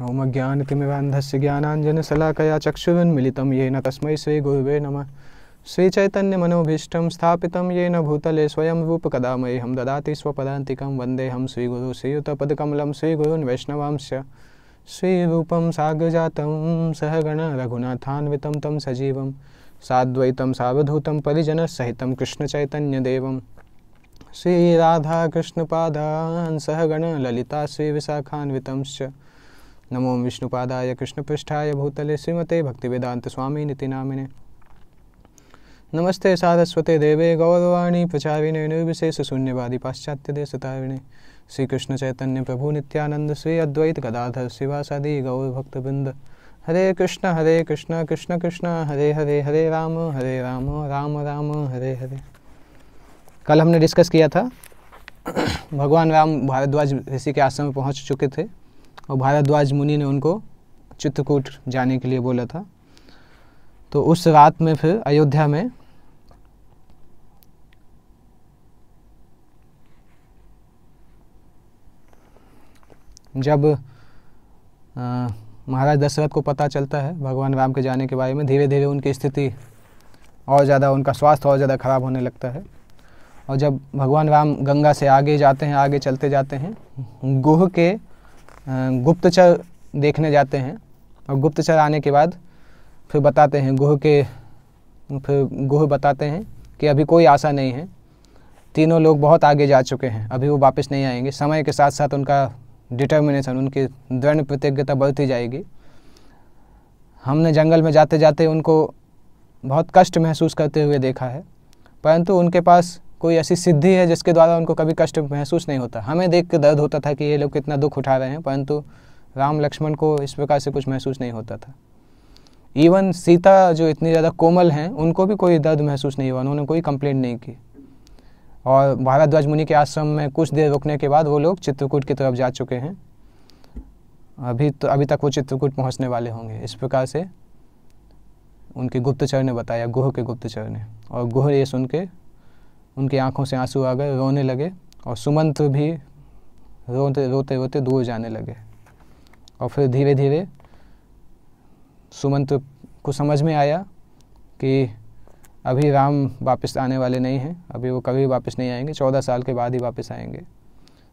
भौमज्ञानतिमिवान्धस्य ज्ञानाञ्जनशलाकया चक्षुरुन्मिलितं येन तस्मै श्रीगुरुवे नमः श्रीचैतन्यमनोभीष्टं स्थापितं येन भूतले स्वयं रूपकदा मह्यं ददाति स्वपदान्तिकं वन्देऽहं श्रीगुरु श्रीयुतपदकमलं श्रीगुरून् वैष्णवांश्च श्रीरूपं सागजातं सहगण रघुनाथान्वितं तं सजीवं साद्वैतं सावधूतं परिजनसहितं कृष्णचैतन्यदेवं श्रीराधाकृष्णपादान् सहगण ललिता श्रीविशाखान्वितंश्च नमो विष्णुपादाय कृष्णपृष्ठाय भूतले श्रीमते भक्तिवेदांत स्वामी नीति नामिने नमस्ते सारस्वते देवे गौरवाणी प्रचारिणे निर्विशेष शून्यवादी पाश्चात्य देश श्री कृष्ण चैतन्य प्रभु नित्यानंद श्री अद्वैत गदाधर शिवासादि गौरभक्तवृंद हरे कृष्ण हरे कृष्ण कृष्ण कृष्ण हरे हरे हरे राम हरे राम राम राम हरे हरे कल हमने डिस्कस किया था भगवान राम भारद्वाज ऋषि के आश्रम में पहुंच चुके थे और भारद्वाज मुनि ने उनको चित्रकूट जाने के लिए बोला था तो उस रात में फिर अयोध्या में जब महाराज दशरथ को पता चलता है भगवान राम के जाने के बारे में धीरे धीरे उनकी स्थिति और ज़्यादा उनका स्वास्थ्य और ज़्यादा खराब होने लगता है और जब भगवान राम गंगा से आगे जाते हैं आगे चलते जाते हैं गुह के गुप्तचर देखने जाते हैं और गुप्तचर आने के बाद फिर बताते हैं गुह के फिर गुह बताते हैं कि अभी कोई आशा नहीं है तीनों लोग बहुत आगे जा चुके हैं अभी वो वापस नहीं आएंगे समय के साथ साथ उनका डिटर्मिनेशन उनकी दृढ़ प्रतिज्ञता बढ़ती जाएगी हमने जंगल में जाते जाते उनको बहुत कष्ट महसूस करते हुए देखा है परंतु उनके पास कोई ऐसी सिद्धि है जिसके द्वारा उनको कभी कष्ट महसूस नहीं होता हमें देख के दर्द होता था कि ये लोग कितना दुख उठा रहे हैं परंतु राम लक्ष्मण को इस प्रकार से कुछ महसूस नहीं होता था इवन सीता जो इतनी ज़्यादा कोमल हैं उनको भी कोई दर्द महसूस नहीं हुआ उन्होंने कोई कंप्लेंट नहीं की और भारद्वाज मुनि के आश्रम में कुछ देर रुकने के बाद वो लोग चित्रकूट की तरफ जा चुके हैं अभी तो अभी तक वो चित्रकूट पहुंचने वाले होंगे इस प्रकार से उनके गुप्तचर ने बताया गुह के गुप्तचर ने और गुह ये सुन के उनकी आंखों से आंसू आ गए रोने लगे और सुमंत भी रोते रोते रोते दूर जाने लगे और फिर धीरे धीरे सुमंत को समझ में आया कि अभी राम वापस आने वाले नहीं हैं अभी वो कभी वापस नहीं आएंगे चौदह साल के बाद ही वापस आएंगे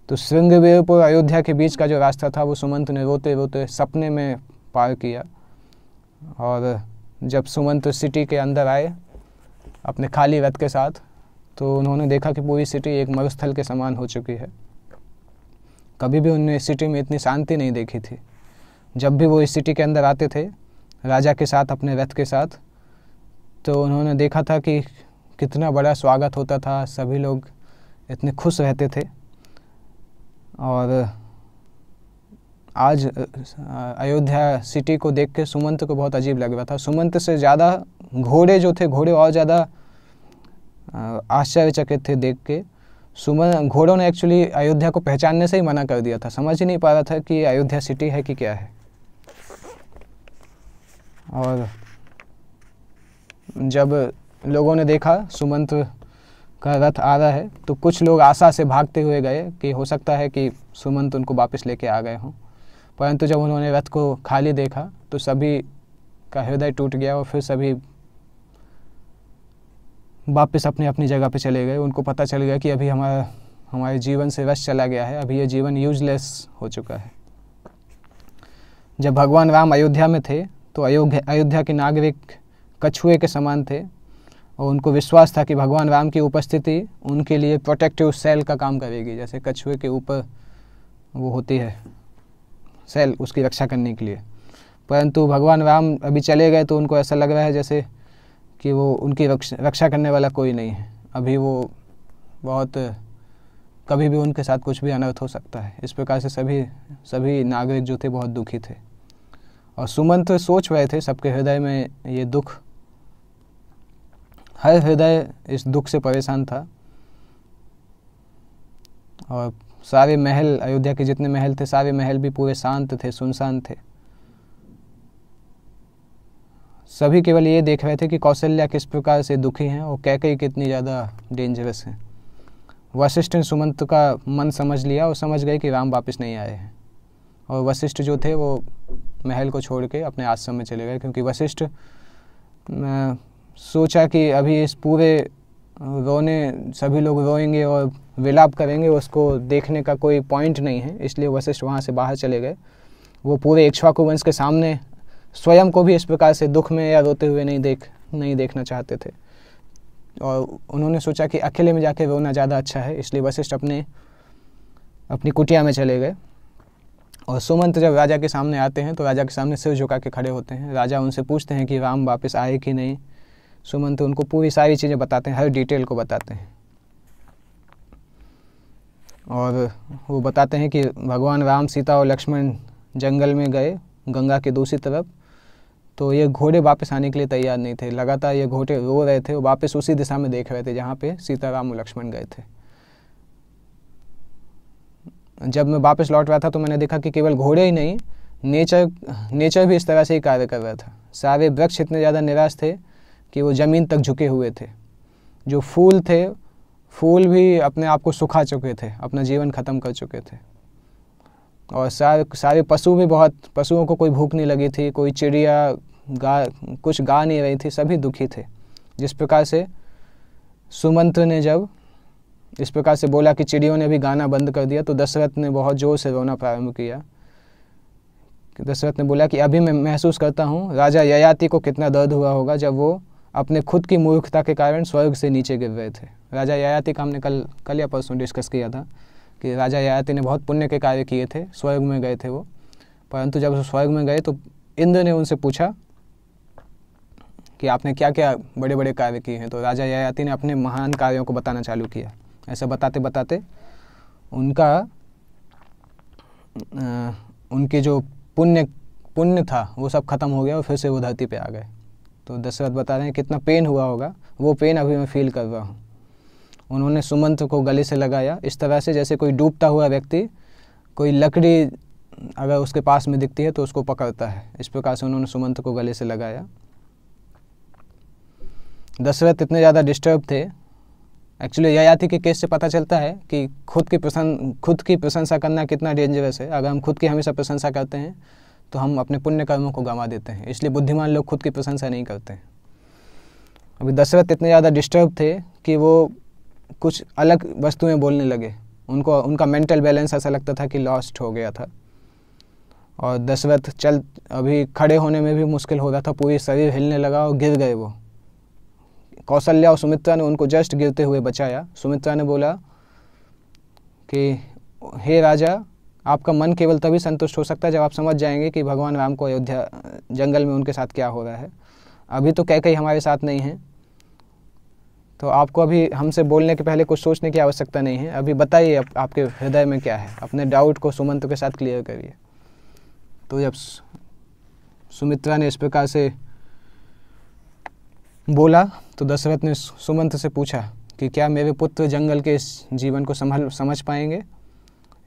तो श्रृंगवीरपुर अयोध्या के बीच का जो रास्ता था वो सुमंत ने रोते रोते सपने में पार किया और जब सुमंत सिटी के अंदर आए अपने खाली रथ के साथ तो उन्होंने देखा कि पूरी सिटी एक मरुस्थल के समान हो चुकी है कभी भी उन्होंने इस सिटी में इतनी शांति नहीं देखी थी जब भी वो इस सिटी के अंदर आते थे राजा के साथ अपने रथ के साथ तो उन्होंने देखा था कि कितना बड़ा स्वागत होता था सभी लोग इतने खुश रहते थे और आज अयोध्या सिटी को देख के सुमंत को बहुत अजीब लग रहा था सुमंत से ज़्यादा घोड़े जो थे घोड़े और ज़्यादा आश्चर्यचकित थे देख के सुमन घोड़ों ने एक्चुअली अयोध्या को पहचानने से ही मना कर दिया था समझ ही नहीं पा रहा था कि अयोध्या सिटी है कि क्या है और जब लोगों ने देखा सुमंत का रथ आ रहा है तो कुछ लोग आशा से भागते हुए गए कि हो सकता है कि सुमंत उनको वापस लेके आ गए हों परंतु जब उन्होंने रथ को खाली देखा तो सभी का हृदय टूट गया और फिर सभी वापस अपनी अपनी जगह पे चले गए उनको पता चल गया कि अभी हमारा हमारे जीवन से रस चला गया है अभी ये जीवन यूजलेस हो चुका है जब भगवान राम अयोध्या में थे तो अयोध्या अयोध्या के नागरिक कछुए के समान थे और उनको विश्वास था कि भगवान राम की उपस्थिति उनके लिए प्रोटेक्टिव सेल का काम करेगी जैसे कछुए के ऊपर वो होती है सेल उसकी रक्षा करने के लिए परंतु भगवान राम अभी चले गए तो उनको ऐसा लग रहा है जैसे कि वो उनकी रक्षा करने वाला कोई नहीं है अभी वो बहुत कभी भी उनके साथ कुछ भी अनर्थ हो सकता है इस प्रकार से सभी सभी नागरिक जो थे बहुत दुखी थे और सुमंत सोच रहे थे सबके हृदय में ये दुख हर हृदय इस दुख से परेशान था और सारे महल अयोध्या के जितने महल थे सारे महल भी पूरे शांत थे सुनसान थे सभी केवल ये देख रहे थे कि कौशल्या किस प्रकार से दुखी हैं और कह कई कितनी ज़्यादा डेंजरस हैं वशिष्ठ ने सुमंत का मन समझ लिया और समझ गए कि राम वापस नहीं आए हैं और वशिष्ठ जो थे वो महल को छोड़ के अपने आश्रम में चले गए क्योंकि वशिष्ठ सोचा कि अभी इस पूरे रोने सभी लोग रोएंगे और विलाप करेंगे उसको देखने का कोई पॉइंट नहीं है इसलिए वशिष्ठ वहाँ से बाहर चले गए वो पूरे इक्ष्वाकु वंश के सामने स्वयं को भी इस प्रकार से दुख में या रोते हुए नहीं देख नहीं देखना चाहते थे और उन्होंने सोचा कि अकेले में जाके रोना ज़्यादा अच्छा है इसलिए वशिष्ठ अपने अपनी कुटिया में चले गए और सुमंत जब राजा के सामने आते हैं तो राजा के सामने सिर झुका के खड़े होते हैं राजा उनसे पूछते हैं कि राम वापस आए कि नहीं सुमंत उनको पूरी सारी चीज़ें बताते हैं हर डिटेल को बताते हैं और वो बताते हैं कि भगवान राम सीता और लक्ष्मण जंगल में गए गंगा के दूसरी तरफ तो ये घोड़े वापस आने के लिए तैयार नहीं थे लगातार ये घोड़े रो रहे थे और वापस उसी दिशा में देख रहे थे जहाँ पे सीताराम और लक्ष्मण गए थे जब मैं वापस लौट रहा था तो मैंने देखा कि केवल घोड़े ही नहीं नेचर नेचर भी इस तरह से ही कार्य कर रहा था सारे वृक्ष इतने ज़्यादा निराश थे कि वो ज़मीन तक झुके हुए थे जो फूल थे फूल भी अपने आप को सुखा चुके थे अपना जीवन ख़त्म कर चुके थे और सारे सारे पशु भी बहुत पशुओं को कोई भूख नहीं लगी थी कोई चिड़िया गा कुछ गा नहीं रही थी सभी दुखी थे जिस प्रकार से सुमंत्र ने जब इस प्रकार से बोला कि चिड़ियों ने भी गाना बंद कर दिया तो दशरथ ने बहुत ज़ोर से रोना प्रारंभ किया दशरथ ने बोला कि अभी मैं महसूस करता हूँ राजा ययाति को कितना दर्द हुआ होगा जब वो अपने खुद की मूर्खता के कारण स्वर्ग से नीचे गिर रहे थे राजा ययाति का हमने कल कल या परसों डिस्कस किया था कि राजा ययाति ने बहुत पुण्य के कार्य किए थे स्वर्ग में गए थे वो परंतु जब स्वर्ग में गए तो इंद्र ने उनसे पूछा कि आपने क्या क्या बड़े बड़े कार्य किए हैं तो राजा ययाति ने अपने महान कार्यों को बताना चालू किया ऐसा बताते बताते उनका उनके जो पुण्य पुण्य था वो सब खत्म हो गया और फिर से वो धरती पे आ गए तो दशरथ बता रहे हैं कितना पेन हुआ होगा वो पेन अभी मैं फील कर रहा हूँ उन्होंने सुमंत को गले से लगाया इस तरह से जैसे कोई डूबता हुआ व्यक्ति कोई लकड़ी अगर उसके पास में दिखती है तो उसको पकड़ता है इस प्रकार से उन्होंने सुमंत को गले से लगाया दशरथ इतने ज़्यादा डिस्टर्ब थे एक्चुअली ययाति के केस से पता चलता है कि खुद की प्रसन्न खुद की प्रशंसा करना कितना डेंजरस है अगर हम खुद की हमेशा प्रशंसा करते हैं तो हम अपने पुण्य कर्मों को गंवा देते हैं इसलिए बुद्धिमान लोग खुद की प्रशंसा नहीं करते हैं अभी दशरथ इतने ज़्यादा डिस्टर्ब थे कि वो कुछ अलग वस्तुएं बोलने लगे उनको उनका मेंटल बैलेंस ऐसा लगता था कि लॉस्ट हो गया था और दशरथ चल अभी खड़े होने में भी मुश्किल हो रहा था पूरी शरीर हिलने लगा और गिर गए वो कौशल्या और सुमित्रा ने उनको जस्ट गिरते हुए बचाया सुमित्रा ने बोला कि हे राजा आपका मन केवल तभी संतुष्ट हो सकता है जब आप समझ जाएंगे कि भगवान राम को अयोध्या जंगल में उनके साथ क्या हो रहा है अभी तो कह कहीं हमारे साथ नहीं है तो आपको अभी हमसे बोलने के पहले कुछ सोचने की आवश्यकता नहीं है अभी बताइए आप, आपके हृदय में क्या है अपने डाउट को सुमंत के साथ क्लियर करिए तो जब सुमित्रा ने इस प्रकार से बोला तो दशरथ ने सुमंत से पूछा कि क्या मेरे पुत्र जंगल के इस जीवन को संभल समझ पाएंगे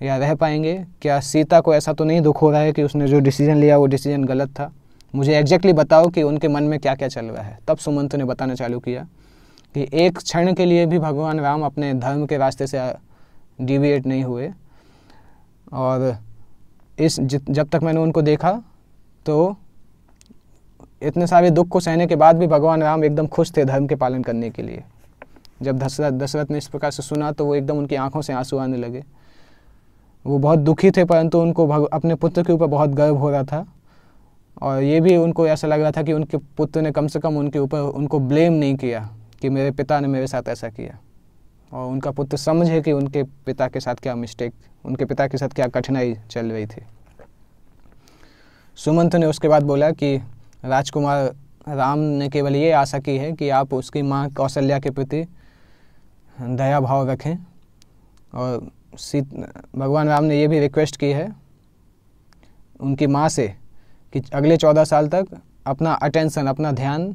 या रह पाएंगे क्या सीता को ऐसा तो नहीं दुख हो रहा है कि उसने जो डिसीजन लिया वो डिसीजन गलत था मुझे एग्जैक्टली बताओ कि उनके मन में क्या क्या चल रहा है तब सुमंत ने बताना चालू किया कि एक क्षण के लिए भी भगवान राम अपने धर्म के रास्ते से डिविएट नहीं हुए और इस जब तक मैंने उनको देखा तो इतने सारे दुख को सहने के बाद भी भगवान राम एकदम खुश थे धर्म के पालन करने के लिए जब दशरथ दशरथ ने इस प्रकार से सुना तो वो एकदम उनकी आंखों से आंसू आने लगे वो बहुत दुखी थे परंतु उनको अपने पुत्र के ऊपर बहुत गर्व हो रहा था और ये भी उनको ऐसा लग रहा था कि उनके पुत्र ने कम से कम उनके ऊपर उनको ब्लेम नहीं किया कि मेरे पिता ने मेरे साथ ऐसा किया और उनका पुत्र समझे कि उनके पिता के साथ क्या मिस्टेक उनके पिता के साथ क्या कठिनाई चल रही थी सुमंत ने उसके बाद बोला कि राजकुमार राम ने केवल ये आशा की है कि आप उसकी माँ कौशल्या के प्रति दया भाव रखें और सीत भगवान राम ने यह भी रिक्वेस्ट की है उनकी माँ से कि अगले चौदह साल तक अपना अटेंशन अपना ध्यान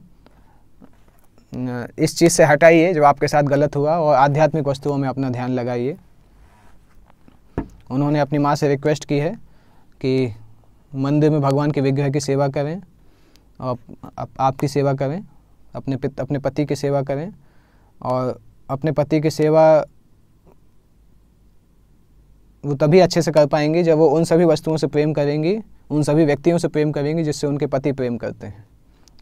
इस चीज़ से हटाइए जो आपके साथ गलत हुआ और आध्यात्मिक वस्तुओं में अपना ध्यान लगाइए उन्होंने अपनी माँ से रिक्वेस्ट की है कि मंदिर में भगवान के विग्रह की सेवा करें और आप, आपकी सेवा करें अपने अपने पति की सेवा करें और अपने पति की सेवा वो तभी अच्छे से कर पाएंगी जब वो उन सभी वस्तुओं से प्रेम करेंगी उन सभी व्यक्तियों से प्रेम करेंगी जिससे उनके पति प्रेम करते हैं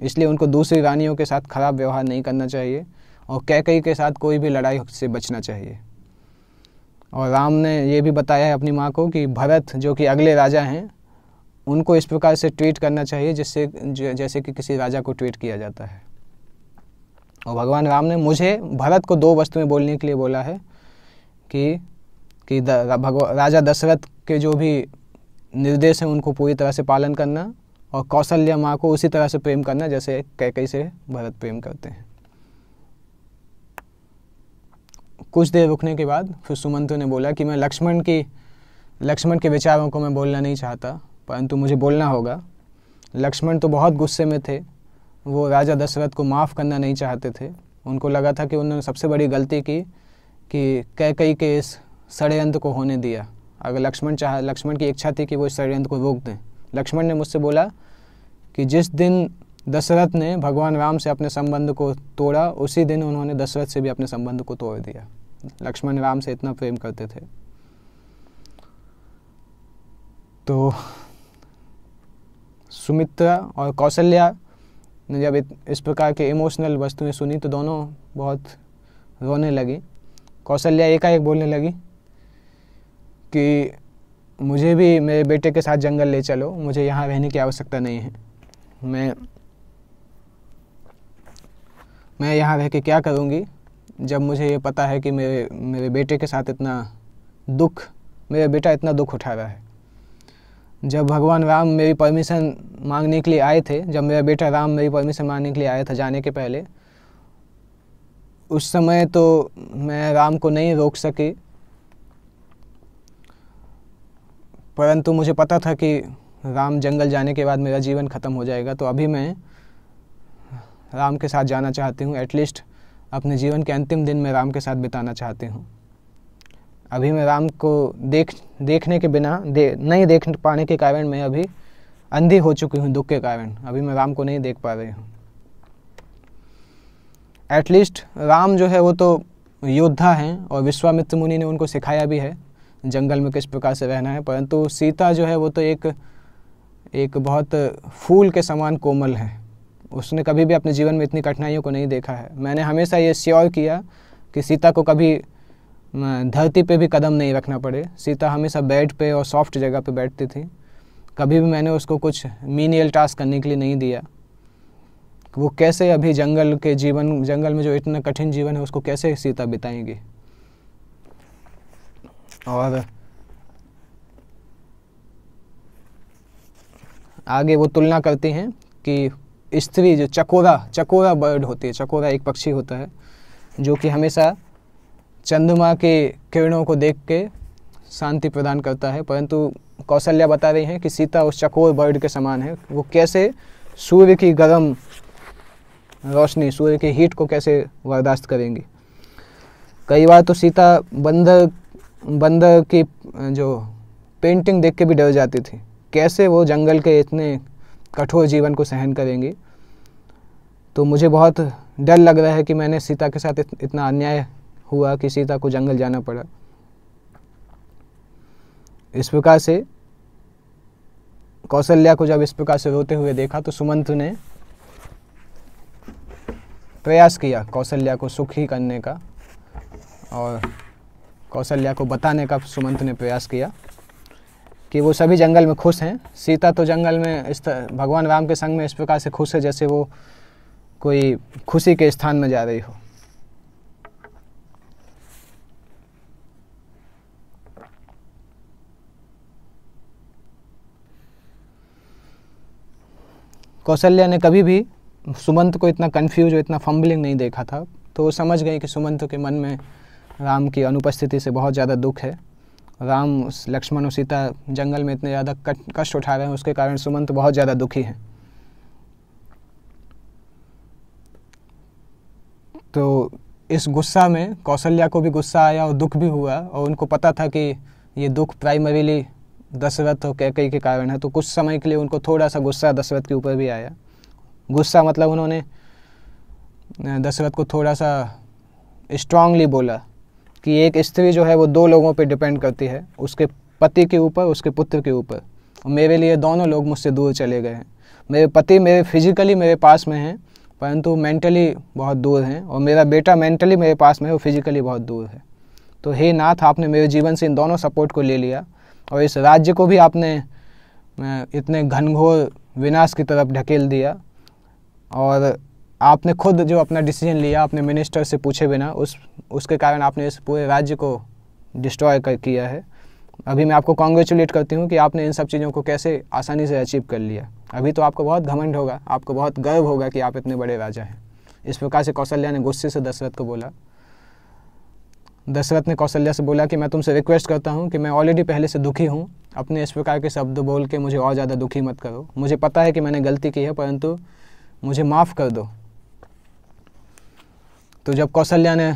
इसलिए उनको दूसरी रानियों के साथ खराब व्यवहार नहीं करना चाहिए और कैकई के साथ कोई भी लड़ाई से बचना चाहिए और राम ने यह भी बताया है अपनी माँ को कि भरत जो कि अगले राजा हैं उनको इस प्रकार से ट्वीट करना चाहिए जिससे जैसे कि किसी राजा को ट्वीट किया जाता है और भगवान राम ने मुझे भरत को दो वस्तुएं बोलने के लिए बोला है कि कि द, राजा दशरथ के जो भी निर्देश हैं उनको पूरी तरह से पालन करना और कौशल्या माँ को उसी तरह से प्रेम करना जैसे कैकई से भरत प्रेम करते हैं कुछ देर रुकने के बाद फिर सुमंत्र ने बोला कि मैं लक्ष्मण की लक्ष्मण के विचारों को मैं बोलना नहीं चाहता परंतु मुझे बोलना होगा लक्ष्मण तो बहुत गुस्से में थे वो राजा दशरथ को माफ़ करना नहीं चाहते थे उनको लगा था कि उन्होंने सबसे बड़ी गलती की कि कैकई के इस षडयंत्र को होने दिया अगर लक्ष्मण चाह लक्ष्मण की इच्छा थी कि वो इस षडयंत्र को रोक दें लक्ष्मण ने मुझसे बोला कि जिस दिन दशरथ ने भगवान राम से अपने संबंध को तोड़ा उसी दिन उन्होंने दशरथ से भी अपने संबंध को तोड़ दिया लक्ष्मण राम से इतना प्रेम करते थे तो सुमित्रा और कौशल्या ने जब इस प्रकार के इमोशनल वस्तुएं सुनी तो दोनों बहुत रोने लगी कौशल्या एकाएक बोलने लगी कि मुझे भी मेरे बेटे के साथ जंगल ले चलो मुझे यहाँ रहने की आवश्यकता नहीं है मैं मैं यहाँ रह के क्या करूँगी जब मुझे ये पता है कि मेरे मेरे बेटे के साथ इतना दुख मेरा बेटा इतना दुख उठा रहा है जब भगवान राम मेरी परमिशन मांगने के लिए आए थे जब मेरा बेटा राम मेरी परमिशन मांगने के लिए आया था जाने के पहले उस समय तो मैं राम को नहीं रोक सकी परंतु मुझे पता था कि राम जंगल जाने के बाद मेरा जीवन ख़त्म हो जाएगा तो अभी मैं राम के साथ जाना चाहती हूँ एटलीस्ट अपने जीवन के अंतिम दिन में राम के साथ बिताना चाहती हूँ अभी मैं राम को देख देखने के बिना दे नहीं देख पाने के कारण मैं अभी अंधी हो चुकी हूँ दुख के कारण अभी मैं राम को नहीं देख पा रही हूँ एटलीस्ट राम जो है वो तो योद्धा हैं और विश्वामित्र मुनि ने उनको सिखाया भी है जंगल में किस प्रकार से रहना है परंतु सीता जो है वो तो एक एक बहुत फूल के समान कोमल है उसने कभी भी अपने जीवन में इतनी कठिनाइयों को नहीं देखा है मैंने हमेशा ये श्योर किया कि सीता को कभी धरती पे भी कदम नहीं रखना पड़े सीता हमेशा बेड पे और सॉफ्ट जगह पे बैठती थी कभी भी मैंने उसको कुछ मीनियल टास्क करने के लिए नहीं दिया वो कैसे अभी जंगल के जीवन जंगल में जो इतना कठिन जीवन है उसको कैसे सीता बिताएंगी और आगे वो तुलना करते हैं कि स्त्री जो चकोरा चकोरा बर्ड होती है चकोरा एक पक्षी होता है जो कि हमेशा चंद्रमा के किरणों को देख के शांति प्रदान करता है परंतु कौशल्या बता रही हैं कि सीता उस चकोर बर्ड के समान है वो कैसे सूर्य की गर्म रोशनी सूर्य की हीट को कैसे बर्दाश्त करेंगी कई बार तो सीता बंदर बंदर की जो पेंटिंग देख के भी डर जाती थी कैसे वो जंगल के इतने कठोर जीवन को सहन करेंगी तो मुझे बहुत डर लग रहा है कि मैंने सीता के साथ इतना अन्याय हुआ कि सीता को जंगल जाना पड़ा इस प्रकार से कौशल्या को जब इस प्रकार से रोते हुए देखा तो सुमंत ने प्रयास किया कौशल्या को सुखी करने का और कौशल्या को बताने का सुमंत ने प्रयास किया कि वो सभी जंगल में खुश हैं सीता तो जंगल में इस भगवान राम के संग में इस प्रकार से खुश है जैसे वो कोई खुशी के स्थान में जा रही हो कौशल्या ने कभी भी सुमंत को इतना कंफ्यूज और इतना फंबलिंग नहीं देखा था तो वो समझ गई कि सुमंत के मन में राम की अनुपस्थिति से बहुत ज़्यादा दुख है राम लक्ष्मण और सीता जंगल में इतने ज़्यादा कष्ट उठा रहे हैं उसके कारण सुमंत बहुत ज़्यादा दुखी हैं तो इस गुस्सा में कौशल्या को भी गुस्सा आया और दुख भी हुआ और उनको पता था कि ये दुख प्राइमरीली दशरथ और कैकई के कारण है तो कुछ समय के लिए उनको थोड़ा सा गुस्सा दशरथ के ऊपर भी आया गुस्सा मतलब उन्होंने दशरथ को थोड़ा सा स्ट्रांगली बोला कि एक स्त्री जो है वो दो लोगों पर डिपेंड करती है उसके पति के ऊपर उसके पुत्र के ऊपर और मेरे लिए दोनों लोग मुझसे दूर चले गए हैं मेरे पति मेरे फिजिकली मेरे पास में हैं परंतु मेंटली बहुत दूर हैं और मेरा बेटा मेंटली मेरे पास में है वो फिजिकली बहुत दूर है तो हे नाथ आपने मेरे जीवन से इन दोनों सपोर्ट को ले लिया और इस राज्य को भी आपने इतने घनघोर विनाश की तरफ ढकेल दिया और आपने खुद जो अपना डिसीजन लिया अपने मिनिस्टर से पूछे बिना उस उसके कारण आपने इस पूरे राज्य को डिस्ट्रॉय कर किया है अभी मैं आपको कॉन्ग्रेचुलेट करती हूँ कि आपने इन सब चीज़ों को कैसे आसानी से अचीव कर लिया अभी तो आपको बहुत घमंड होगा आपको बहुत गर्व होगा कि आप इतने बड़े राजा हैं इस प्रकार से कौशल्या ने गुस्से से दशरथ को बोला दशरथ ने कौशल्या से बोला कि मैं तुमसे रिक्वेस्ट करता हूँ कि मैं ऑलरेडी पहले से दुखी हूँ अपने इस प्रकार के शब्द बोल के मुझे और ज़्यादा दुखी मत करो मुझे पता है कि मैंने गलती की है परंतु मुझे माफ़ कर दो तो जब कौशल्या ने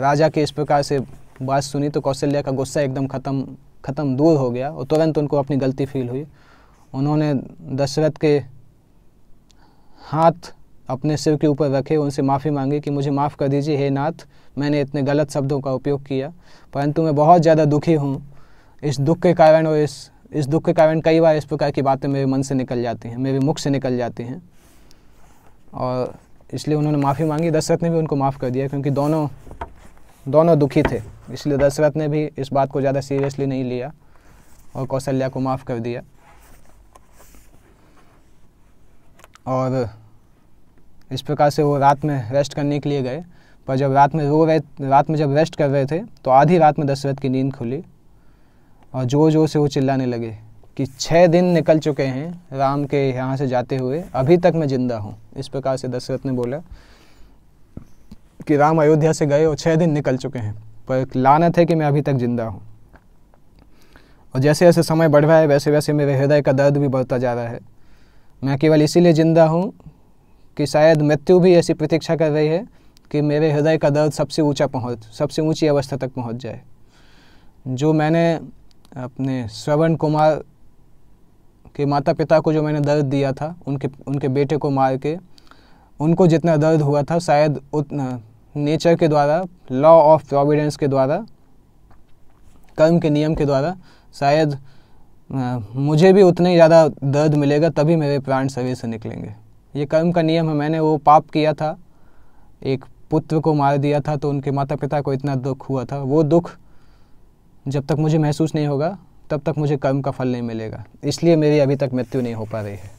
राजा के इस प्रकार से बात सुनी तो कौशल्या का गुस्सा एकदम ख़त्म ख़त्म दूर हो गया और तुरंत उनको अपनी गलती फील हुई उन्होंने दशरथ के हाथ अपने सिर के ऊपर रखे उनसे माफ़ी मांगी कि मुझे माफ़ कर दीजिए हे नाथ मैंने इतने गलत शब्दों का उपयोग किया परंतु मैं बहुत ज़्यादा दुखी हूँ इस दुख के कारण और इस इस दुख के कारण कई बार इस प्रकार की बातें मेरे मन से निकल जाती हैं मेरे मुख से निकल जाती हैं और इसलिए उन्होंने माफ़ी मांगी दशरथ ने भी उनको माफ़ कर दिया क्योंकि दोनों दोनों दुखी थे इसलिए दशरथ ने भी इस बात को ज़्यादा सीरियसली नहीं लिया और कौशल्या को माफ़ कर दिया और इस प्रकार से वो रात में रेस्ट करने के लिए गए पर जब रात में रो रहे रात में जब रेस्ट कर रहे थे तो आधी रात में दशरथ की नींद खुली और ज़ोर ज़ोर से वो चिल्लाने लगे कि छः दिन निकल चुके हैं राम के यहाँ से जाते हुए अभी तक मैं जिंदा हूँ इस प्रकार से दशरथ ने बोला कि राम अयोध्या से गए और छः दिन निकल चुके हैं पर लानत है कि मैं अभी तक जिंदा हूँ और जैसे जैसे समय बढ़ रहा है वैसे वैसे मेरे हृदय का दर्द भी बढ़ता जा रहा है मैं केवल इसीलिए ज़िंदा हूँ कि शायद मृत्यु भी ऐसी प्रतीक्षा कर रही है कि मेरे हृदय का दर्द सबसे ऊंचा पहुँच सबसे ऊंची अवस्था तक पहुँच जाए जो मैंने अपने श्रवण कुमार कि माता पिता को जो मैंने दर्द दिया था उनके उनके बेटे को मार के उनको जितना दर्द हुआ था शायद उतना नेचर के द्वारा लॉ ऑफ प्रोविडेंस के द्वारा कर्म के नियम के द्वारा शायद मुझे भी उतना ही ज़्यादा दर्द मिलेगा तभी मेरे प्राण शरीर से निकलेंगे ये कर्म का नियम है मैंने वो पाप किया था एक पुत्र को मार दिया था तो उनके माता पिता को इतना दुख हुआ था वो दुख जब तक मुझे महसूस नहीं होगा तब तक मुझे कर्म का फल नहीं मिलेगा इसलिए मेरी अभी तक मृत्यु नहीं हो पा रही है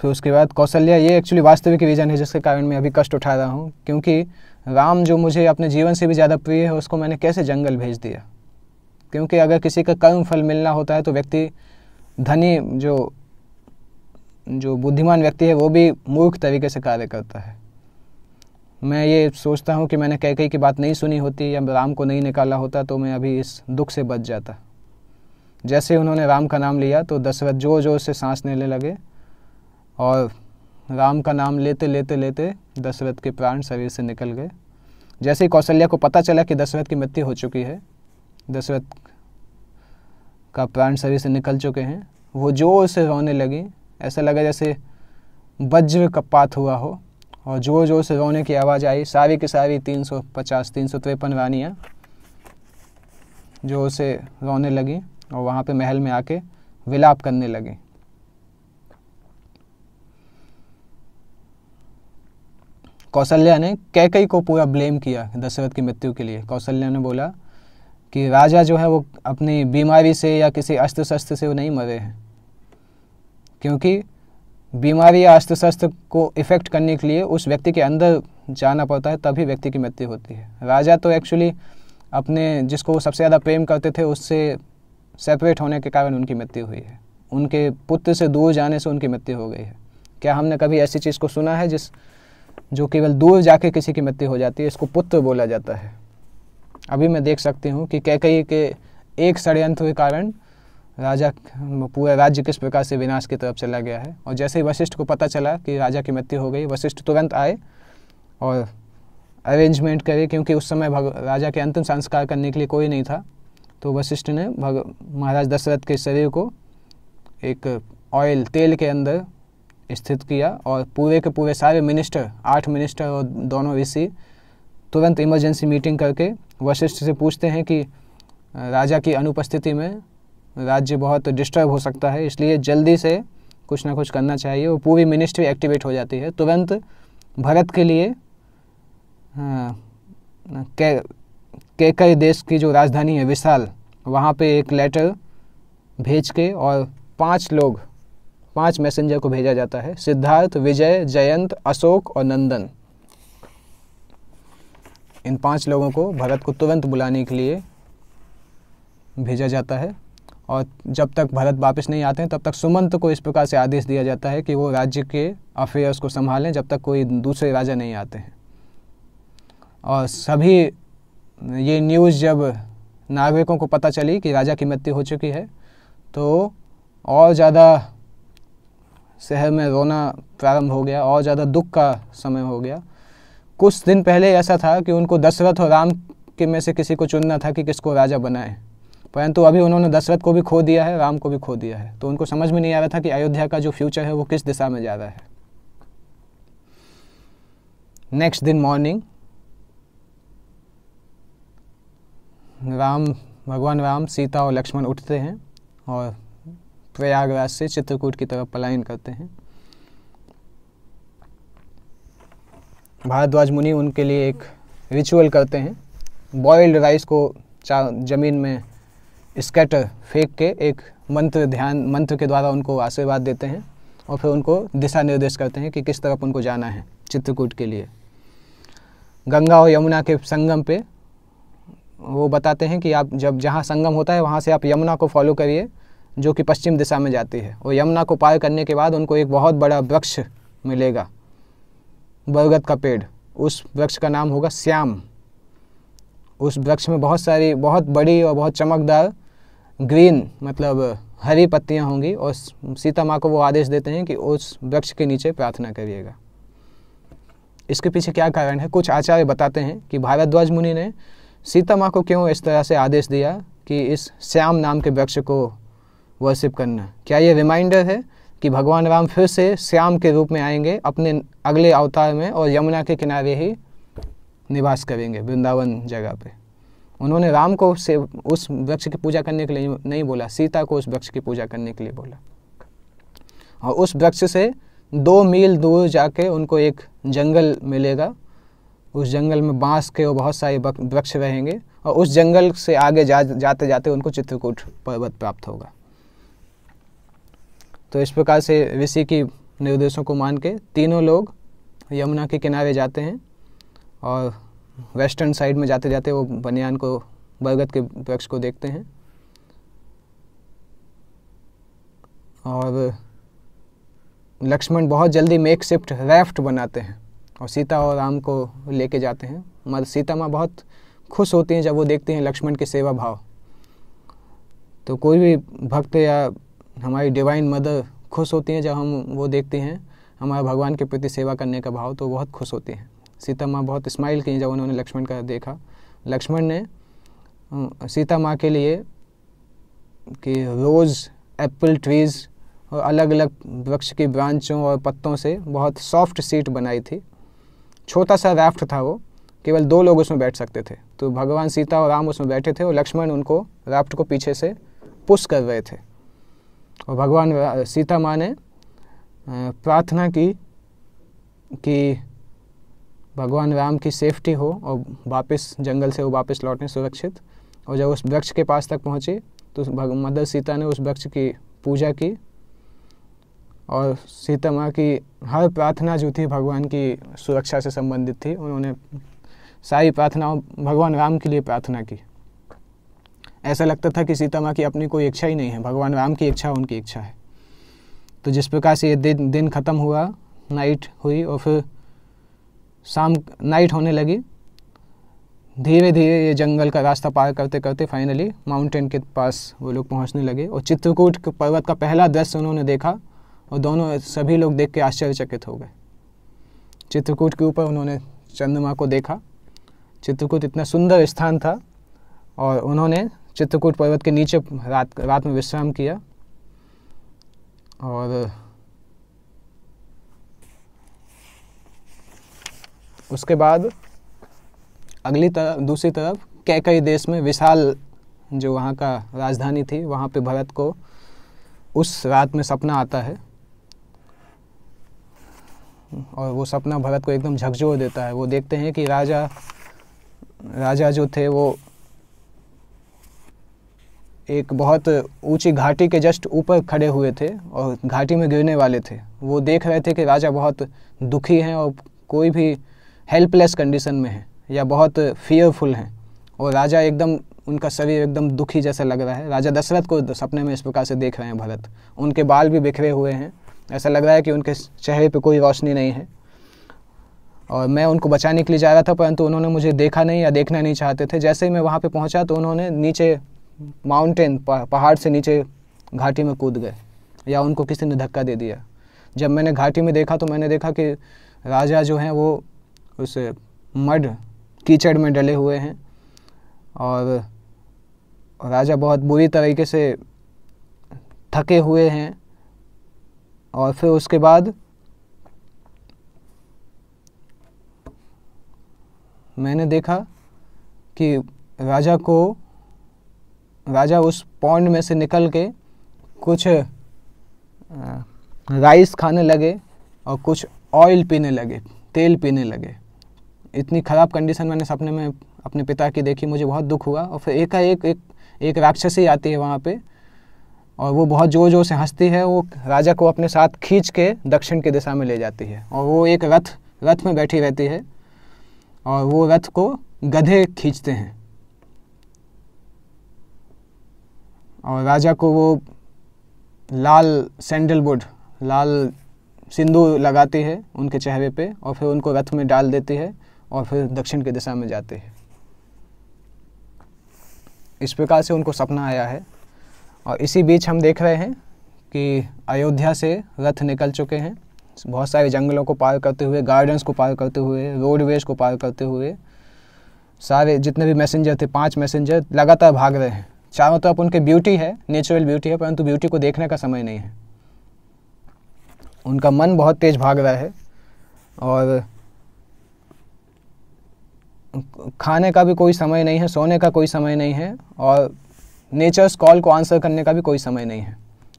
फिर उसके बाद कौशल्या ये एक्चुअली वास्तविक रीज़न है जिसके कारण मैं अभी कष्ट उठा रहा हूँ क्योंकि राम जो मुझे अपने जीवन से भी ज़्यादा प्रिय है उसको मैंने कैसे जंगल भेज दिया क्योंकि अगर किसी का कर्म फल मिलना होता है तो व्यक्ति धनी जो जो बुद्धिमान व्यक्ति है वो भी मूर्ख तरीके से कार्य करता है मैं ये सोचता हूँ कि मैंने कह कैकई की बात नहीं सुनी होती या राम को नहीं निकाला होता तो मैं अभी इस दुख से बच जाता जैसे उन्होंने राम का नाम लिया तो दशरथ जोर जोर से सांस लेने लगे और राम का नाम लेते लेते लेते दशरथ के प्राण शरीर से निकल गए जैसे ही कौशल्या को पता चला कि दशरथ की मृत्यु हो चुकी है दशरथ का प्राण शरीर से निकल चुके हैं वो जोर से रोने लगी ऐसा लगा जैसे वज्र का पात हुआ हो और ज़ोर ज़ोर से रोने की आवाज़ आई सारी की सारी तीन सौ पचास तीन सौ तिरपन रानियाँ ज़ोर से रोने लगी और वहाँ पे महल में आके विलाप करने लगी कौशल्या ने कैकई को पूरा ब्लेम किया दशरथ की मृत्यु के लिए कौशल्या ने बोला कि राजा जो है वो अपनी बीमारी से या किसी अस्त्र शस्त्र से वो नहीं मरे हैं क्योंकि बीमारी या अस्त्र शस्त्र को इफेक्ट करने के लिए उस व्यक्ति के अंदर जाना पड़ता है तभी व्यक्ति की मृत्यु होती है राजा तो एक्चुअली अपने जिसको वो सबसे ज़्यादा प्रेम करते थे उससे सेपरेट होने के कारण उनकी मृत्यु हुई है उनके पुत्र से दूर जाने से उनकी मृत्यु हो गई है क्या हमने कभी ऐसी चीज़ को सुना है जिस जो केवल दूर जाके किसी की मृत्यु हो जाती है इसको पुत्र बोला जाता है अभी मैं देख सकती हूँ कि कैकई के एक षडयंत्र के कारण राजा पूरे राज्य किस प्रकार से विनाश की तरफ चला गया है और जैसे ही वशिष्ठ को पता चला कि राजा की मृत्यु हो गई वशिष्ठ तुरंत आए और अरेंजमेंट करे क्योंकि उस समय भग राजा के अंतिम संस्कार करने के लिए कोई नहीं था तो वशिष्ठ ने भग महाराज दशरथ के शरीर को एक ऑयल तेल के अंदर स्थित किया और पूरे के पूरे सारे मिनिस्टर आठ मिनिस्टर और दोनों ऋषि तुरंत इमरजेंसी मीटिंग करके वशिष्ठ से पूछते हैं कि राजा की अनुपस्थिति में राज्य बहुत डिस्टर्ब हो सकता है इसलिए जल्दी से कुछ ना कुछ करना चाहिए वो पूरी मिनिस्ट्री एक्टिवेट हो जाती है तुरंत भारत के लिए कई हाँ, के कई देश की जो राजधानी है विशाल वहाँ पे एक लेटर भेज के और पांच लोग पांच मैसेंजर को भेजा जाता है सिद्धार्थ विजय जयंत अशोक और नंदन इन पांच लोगों को भारत को तुरंत बुलाने के लिए भेजा जाता है और जब तक भरत वापस नहीं आते हैं तब तक सुमंत को इस प्रकार से आदेश दिया जाता है कि वो राज्य के अफेयर्स को संभालें जब तक कोई दूसरे राजा नहीं आते हैं और सभी ये न्यूज़ जब नागरिकों को पता चली कि राजा की मृत्यु हो चुकी है तो और ज़्यादा शहर में रोना प्रारंभ हो गया और ज़्यादा दुख का समय हो गया कुछ दिन पहले ऐसा था कि उनको दशरथ और राम के में से किसी को चुनना था कि किसको राजा बनाएं परंतु अभी उन्होंने दशरथ को भी खो दिया है राम को भी खो दिया है तो उनको समझ में नहीं आ रहा था कि अयोध्या का जो फ्यूचर है वो किस दिशा में जा रहा है नेक्स्ट दिन मॉर्निंग राम भगवान राम सीता और लक्ष्मण उठते हैं और प्रयागराज से चित्रकूट की तरफ पलायन करते हैं भारद्वाज मुनि उनके लिए एक रिचुअल करते हैं बॉइल्ड राइस को चार जमीन में स्कैटर फेंक के एक मंत्र ध्यान मंत्र के द्वारा उनको आशीर्वाद देते हैं और फिर उनको दिशा निर्देश करते हैं कि किस तरफ उनको जाना है चित्रकूट के लिए गंगा और यमुना के संगम पे वो बताते हैं कि आप जब जहाँ संगम होता है वहाँ से आप यमुना को फॉलो करिए जो कि पश्चिम दिशा में जाती है और यमुना को पार करने के बाद उनको एक बहुत बड़ा वृक्ष मिलेगा बरगद का पेड़ उस वृक्ष का नाम होगा श्याम उस वृक्ष में बहुत सारी बहुत बड़ी और बहुत चमकदार ग्रीन मतलब हरी पत्तियां होंगी और सीता माँ को वो आदेश देते हैं कि उस वृक्ष के नीचे प्रार्थना करिएगा इसके पीछे क्या कारण है कुछ आचार्य बताते हैं कि भारद्वाज मुनि ने सीता माँ को क्यों इस तरह से आदेश दिया कि इस श्याम नाम के वृक्ष को वर्शिप करना क्या ये रिमाइंडर है कि भगवान राम फिर से श्याम के रूप में आएंगे अपने अगले अवतार में और यमुना के किनारे ही निवास करेंगे वृंदावन जगह पर उन्होंने राम को से उस वृक्ष की पूजा करने के लिए नहीं बोला सीता को उस वृक्ष की पूजा करने के लिए बोला और उस वृक्ष से दो मील दूर जाके उनको एक जंगल मिलेगा उस जंगल में बांस के और बहुत सारे वृक्ष रहेंगे और उस जंगल से आगे जा जाते जाते उनको चित्रकूट पर्वत प्राप्त होगा तो इस प्रकार से ऋषि की निर्देशों को मान के तीनों लोग यमुना के किनारे जाते हैं और वेस्टर्न साइड में जाते जाते वो बनियान को बरगद के वृक्ष को देखते हैं और लक्ष्मण बहुत जल्दी मेक शिफ्ट रेफ्ट बनाते हैं और सीता और राम को लेके जाते हैं मगर सीता माँ बहुत खुश होती हैं जब वो देखते हैं लक्ष्मण के सेवा भाव तो कोई भी भक्त या हमारी डिवाइन मदर खुश होती हैं जब हम वो देखते हैं हमारे भगवान के प्रति सेवा करने का भाव तो बहुत खुश होती हैं सीता माँ बहुत स्माइल की जब उन्होंने लक्ष्मण का देखा लक्ष्मण ने सीता माँ के लिए कि रोज़ एप्पल ट्रीज़ और अलग अलग वृक्ष की ब्रांचों और पत्तों से बहुत सॉफ्ट सीट बनाई थी छोटा सा राफ्ट था वो केवल दो लोग उसमें बैठ सकते थे तो भगवान सीता और राम उसमें बैठे थे और लक्ष्मण उनको राफ्ट को पीछे से पुश कर रहे थे और भगवान सीता माँ ने प्रार्थना की कि भगवान राम की सेफ्टी हो और वापस जंगल से वो वापस लौटें सुरक्षित और जब उस वृक्ष के पास तक पहुँचे तो मदर सीता ने उस वृक्ष की पूजा की और सीता माँ की हर प्रार्थना जो थी भगवान की सुरक्षा से संबंधित थी उन्होंने सारी प्रार्थनाओं भगवान राम के लिए प्रार्थना की ऐसा लगता था कि सीता माँ की अपनी कोई इच्छा ही नहीं है भगवान राम की इच्छा उनकी इच्छा है तो जिस प्रकार से ये दिन दिन ख़त्म हुआ नाइट हुई और फिर शाम नाइट होने लगी धीरे धीरे ये जंगल का रास्ता पार करते करते फाइनली माउंटेन के पास वो लोग पहुंचने लगे और चित्रकूट पर्वत का पहला दृश्य उन्होंने देखा और दोनों सभी लोग देख के आश्चर्यचकित हो गए चित्रकूट के ऊपर उन्होंने चंद्रमा को देखा चित्रकूट इतना सुंदर स्थान था और उन्होंने चित्रकूट पर्वत के नीचे रात रात में विश्राम किया और उसके बाद अगली तरफ दूसरी तरफ कई कई देश में विशाल जो वहाँ का राजधानी थी वहाँ पे भरत को उस रात में सपना आता है और वो सपना भरत को एकदम झकझोर देता है वो देखते हैं कि राजा राजा जो थे वो एक बहुत ऊंची घाटी के जस्ट ऊपर खड़े हुए थे और घाटी में गिरने वाले थे वो देख रहे थे कि राजा बहुत दुखी हैं और कोई भी हेल्पलेस कंडीशन में हैं या बहुत फियरफुल हैं और राजा एकदम उनका शरीर एकदम दुखी जैसा लग रहा है राजा दशरथ को सपने में इस प्रकार से देख रहे हैं भरत उनके बाल भी बिखरे हुए हैं ऐसा लग रहा है कि उनके चेहरे पर कोई रोशनी नहीं है और मैं उनको बचाने के लिए जा रहा था परंतु उन्होंने मुझे देखा नहीं या देखना नहीं चाहते थे जैसे ही मैं वहाँ पर पहुँचा तो उन्होंने नीचे माउंटेन पहाड़ से नीचे घाटी में कूद गए या उनको किसी ने धक्का दे दिया जब मैंने घाटी में देखा तो मैंने देखा कि राजा जो हैं वो उस मड कीचड़ में डले हुए हैं और राजा बहुत बुरी तरीके से थके हुए हैं और फिर उसके बाद मैंने देखा कि राजा को राजा उस पौंड में से निकल के कुछ राइस खाने लगे और कुछ ऑयल पीने लगे तेल पीने लगे इतनी ख़राब कंडीशन मैंने सपने में अपने पिता की देखी मुझे बहुत दुख हुआ और फिर एकाएक एक, एक एक राक्षसी आती है वहाँ पे और वो बहुत ज़ोर ज़ोर से हंसती है वो राजा को अपने साथ खींच के दक्षिण की दिशा में ले जाती है और वो एक रथ रथ में बैठी रहती है और वो रथ को गधे खींचते हैं और राजा को वो लाल सैंडलवुड लाल सिंदूर लगाती है उनके चेहरे पे और फिर उनको रथ में डाल देती है और फिर दक्षिण की दिशा में जाते हैं इस प्रकार से उनको सपना आया है और इसी बीच हम देख रहे हैं कि अयोध्या से रथ निकल चुके हैं बहुत सारे जंगलों को पार करते हुए गार्डन्स को पार करते हुए रोडवेज को पार करते हुए सारे जितने भी मैसेंजर थे पांच मैसेंजर लगातार भाग रहे हैं चारों तरफ उनके ब्यूटी है नेचुरल ब्यूटी है परंतु ब्यूटी को देखने का समय नहीं है उनका मन बहुत तेज़ भाग रहा है और खाने का भी कोई समय नहीं है सोने का कोई समय नहीं है और नेचर्स कॉल को आंसर करने का भी कोई समय नहीं है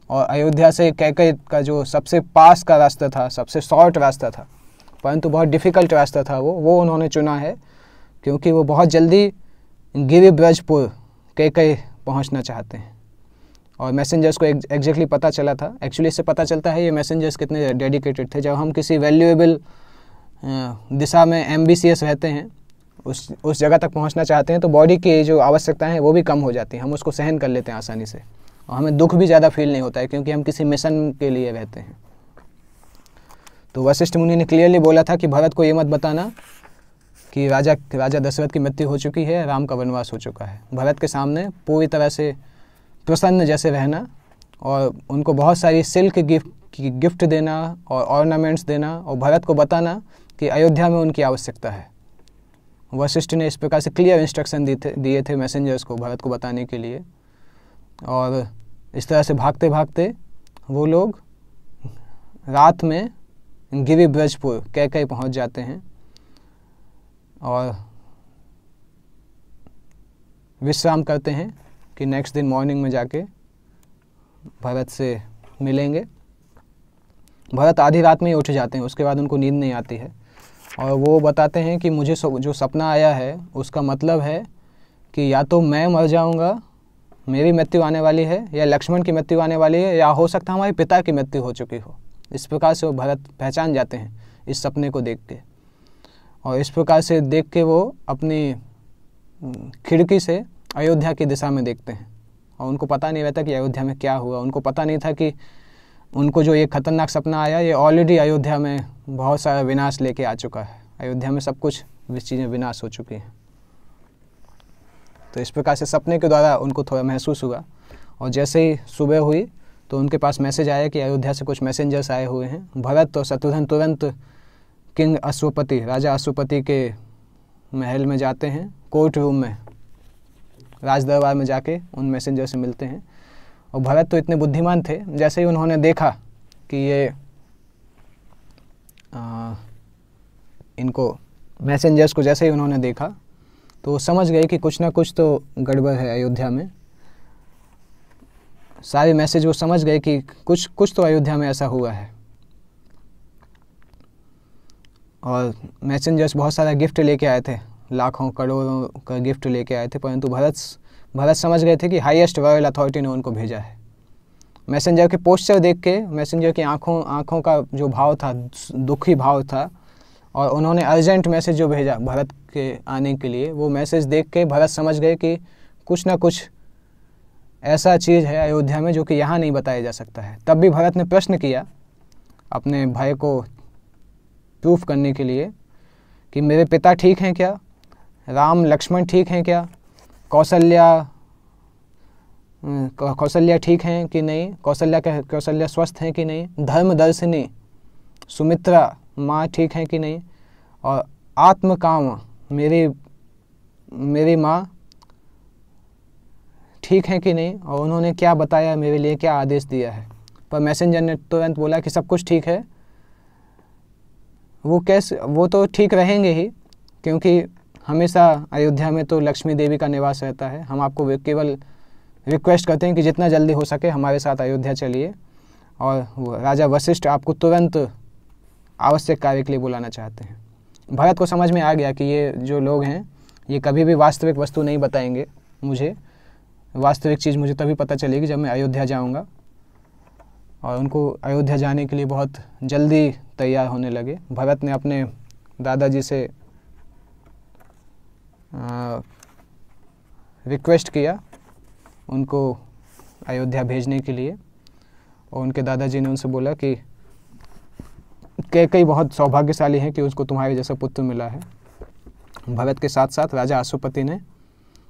और अयोध्या से कैके का जो सबसे पास का रास्ता था सबसे शॉर्ट रास्ता था परंतु बहुत डिफ़िकल्ट रास्ता था वो वो उन्होंने चुना है क्योंकि वो बहुत जल्दी गिरिब्रजपुर कैके पहुँचना चाहते हैं और मैसेंजर्स को एग्जैक्टली पता चला था एक्चुअली इससे पता चलता है ये मैसेंजर्स कितने डेडिकेटेड थे जब हम किसी वैल्यूएबल दिशा में एम रहते हैं उस उस जगह तक पहुंचना चाहते हैं तो बॉडी की जो आवश्यकता है वो भी कम हो जाती हैं हम उसको सहन कर लेते हैं आसानी से और हमें दुख भी ज़्यादा फील नहीं होता है क्योंकि हम किसी मिशन के लिए रहते हैं तो वशिष्ठ मुनि ने क्लियरली बोला था कि भरत को ये मत बताना कि राजा राजा दशरथ की मृत्यु हो चुकी है राम का वनवास हो चुका है भरत के सामने पूरी तरह से प्रसन्न जैसे रहना और उनको बहुत सारी सिल्क गिफ्ट गिफ्ट देना और ऑर्नामेंट्स देना और भरत को बताना कि अयोध्या में उनकी आवश्यकता है वशिष्ठ ने इस प्रकार से क्लियर इंस्ट्रक्शन दिए थे दिए थे मैसेंजर्स को भरत को बताने के लिए और इस तरह से भागते भागते वो लोग रात में गिरी ब्रजपुर कह कह पहुँच जाते हैं और विश्राम करते हैं कि नेक्स्ट दिन मॉर्निंग में जाके भरत से मिलेंगे भरत आधी रात में ही उठ जाते हैं उसके बाद उनको नींद नहीं आती है और वो बताते हैं कि मुझे जो सपना आया है उसका मतलब है कि या तो मैं मर जाऊँगा मेरी मृत्यु आने वाली है या लक्ष्मण की मृत्यु आने वाली है या हो सकता है हमारे पिता की मृत्यु हो चुकी हो इस प्रकार से वो भरत पहचान जाते हैं इस सपने को देख के और इस प्रकार से देख के वो अपनी खिड़की से अयोध्या की दिशा में देखते हैं और उनको पता नहीं रहता कि अयोध्या में क्या हुआ उनको पता नहीं था कि उनको जो ये खतरनाक सपना आया ये ऑलरेडी अयोध्या में बहुत सारा विनाश लेके आ चुका है अयोध्या में सब कुछ चीज़ें विनाश हो चुकी हैं तो इस प्रकार से सपने के द्वारा उनको थोड़ा महसूस हुआ और जैसे ही सुबह हुई तो उनके पास मैसेज आया कि अयोध्या से कुछ मैसेंजर्स आए हुए हैं भरत और शत्रुघ्न तुरंत किंग अश्वपति राजा अश्वपति के महल में जाते हैं कोर्ट रूम में राजदरबार में जाके उन मैसेंजर से मिलते हैं और भरत तो इतने बुद्धिमान थे जैसे ही उन्होंने देखा कि ये आ, इनको मैसेंजर्स को जैसे ही उन्होंने देखा तो समझ गए कि कुछ ना कुछ तो गड़बड़ है अयोध्या में सारे मैसेज वो समझ गए कि कुछ कुछ तो अयोध्या में ऐसा हुआ है और मैसेंजर्स बहुत सारा गिफ्ट लेके आए थे लाखों करोड़ों का गिफ्ट लेके आए थे परंतु भरत भगत समझ गए थे कि हाईएस्ट रॉयल अथॉरिटी ने उनको भेजा है मैसेंजर के पोस्टर देख के मैसेंजर की आंखों आंखों का जो भाव था दुखी भाव था और उन्होंने अर्जेंट मैसेज जो भेजा भरत के आने के लिए वो मैसेज देख के भरत समझ गए कि कुछ ना कुछ ऐसा चीज़ है अयोध्या में जो कि यहाँ नहीं बताया जा सकता है तब भी भरत ने प्रश्न किया अपने भाई को प्रूफ करने के लिए कि मेरे पिता ठीक हैं क्या राम लक्ष्मण ठीक हैं क्या कौशल्या अं, कौशल्या ठीक हैं कि नहीं कौशल्या कौशल्या स्वस्थ हैं कि नहीं धर्मदर्शनी सुमित्रा माँ ठीक हैं कि नहीं और आत्मकाम मेरी मेरी माँ ठीक हैं कि नहीं और उन्होंने क्या बताया मेरे लिए क्या आदेश दिया है पर मैसेंजर ने तुरंत बोला कि सब कुछ ठीक है वो कैसे वो तो ठीक रहेंगे ही क्योंकि हमेशा अयोध्या में तो लक्ष्मी देवी का निवास रहता है हम आपको केवल रिक्वेस्ट करते हैं कि जितना जल्दी हो सके हमारे साथ अयोध्या चलिए और राजा वशिष्ठ आपको तुरंत आवश्यक कार्य के लिए बुलाना चाहते हैं भरत को समझ में आ गया कि ये जो लोग हैं ये कभी भी वास्तविक वस्तु नहीं बताएंगे मुझे वास्तविक चीज़ मुझे तभी पता चलेगी जब मैं अयोध्या जाऊंगा और उनको अयोध्या जाने के लिए बहुत जल्दी तैयार होने लगे भरत ने अपने दादाजी से रिक्वेस्ट किया उनको अयोध्या भेजने के लिए और उनके दादाजी ने उनसे बोला कि कई बहुत सौभाग्यशाली हैं कि उसको तुम्हारे जैसा पुत्र मिला है भगत के साथ साथ राजा आशुपति ने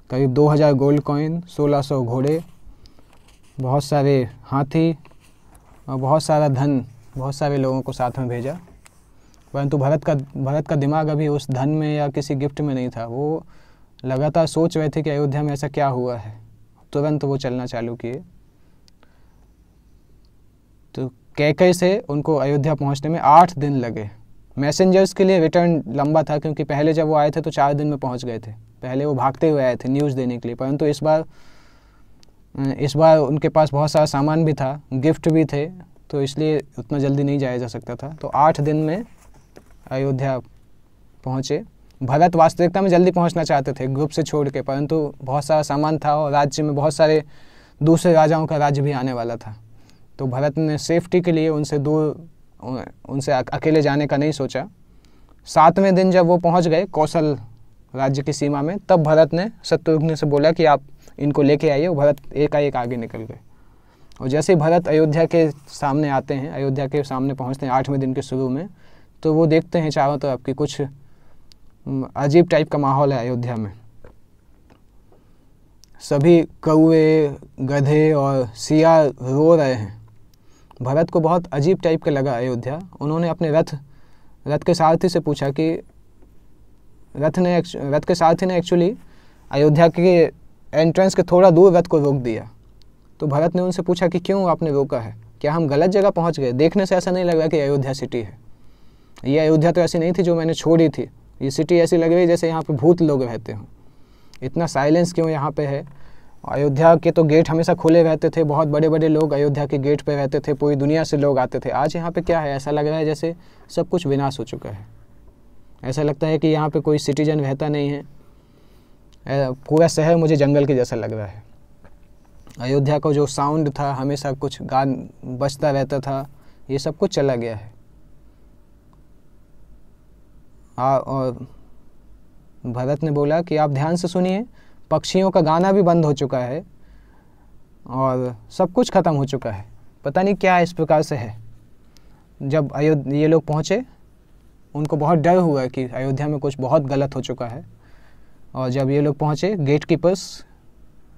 करीब 2000 गोल्ड कॉइन 1600 घोड़े बहुत सारे हाथी और बहुत सारा धन बहुत सारे लोगों को साथ में भेजा परंतु भरत का भरत का दिमाग अभी उस धन में या किसी गिफ्ट में नहीं था वो लगातार सोच रहे थे कि अयोध्या में ऐसा क्या हुआ है तुरंत वो चलना चालू किए तो कैके से उनको अयोध्या पहुंचने में आठ दिन लगे मैसेंजर्स के लिए रिटर्न लंबा था क्योंकि पहले जब वो आए थे तो चार दिन में पहुंच गए थे पहले वो भागते हुए आए थे न्यूज़ देने के लिए परंतु इस बार इस बार उनके पास बहुत सारा सामान भी था गिफ्ट भी थे तो इसलिए उतना जल्दी नहीं जाया जा सकता था तो आठ दिन में अयोध्या पहुँचे भरत वास्तविकता में जल्दी पहुंचना चाहते थे ग्रुप से छोड़ के परंतु बहुत सारा सामान था और राज्य में बहुत सारे दूसरे राजाओं का राज्य भी आने वाला था तो भरत ने सेफ्टी के लिए उनसे दूर उनसे अकेले जाने का नहीं सोचा सातवें दिन जब वो पहुंच गए कौशल राज्य की सीमा में तब भरत ने शत्रुघ्न से बोला कि आप इनको लेके आइए भरत एकाएक आगे निकल गए और जैसे ही भरत अयोध्या के सामने आते हैं अयोध्या के सामने पहुँचते हैं आठवें दिन के शुरू में तो वो देखते हैं चाहो तो आपकी कुछ अजीब टाइप का माहौल है अयोध्या में सभी कौए गधे और सिया रो रहे हैं भरत को बहुत अजीब टाइप का लगा अयोध्या उन्होंने अपने रथ रथ के सारथी से पूछा कि रथ ने रथ के सारथी ने एक्चुअली अयोध्या के एंट्रेंस के थोड़ा दूर रथ को रोक दिया तो भरत ने उनसे पूछा कि क्यों आपने रोका है क्या हम गलत जगह पहुंच गए देखने से ऐसा नहीं लग रहा कि अयोध्या सिटी है ये अयोध्या तो ऐसी नहीं थी जो मैंने छोड़ी थी ये सिटी ऐसी लग रही जैसे यहाँ पर भूत लोग रहते हों इतना साइलेंस क्यों यहाँ पे है अयोध्या के तो गेट हमेशा खुले रहते थे बहुत बड़े बड़े लोग अयोध्या के गेट पे रहते थे पूरी दुनिया से लोग आते थे आज यहाँ पे क्या है ऐसा लग रहा है जैसे सब कुछ विनाश हो चुका है ऐसा लगता है कि यहाँ पे कोई सिटीजन रहता नहीं है पूरा शहर मुझे जंगल के जैसा लग रहा है अयोध्या का जो साउंड था हमेशा कुछ गान बजता रहता था ये सब कुछ चला गया है भरत ने बोला कि आप ध्यान से सुनिए पक्षियों का गाना भी बंद हो चुका है और सब कुछ ख़त्म हो चुका है पता नहीं क्या इस प्रकार से है जब अयोध्या ये लोग पहुँचे उनको बहुत डर हुआ कि अयोध्या में कुछ बहुत गलत हो चुका है और जब ये लोग पहुँचे गेट कीपर्स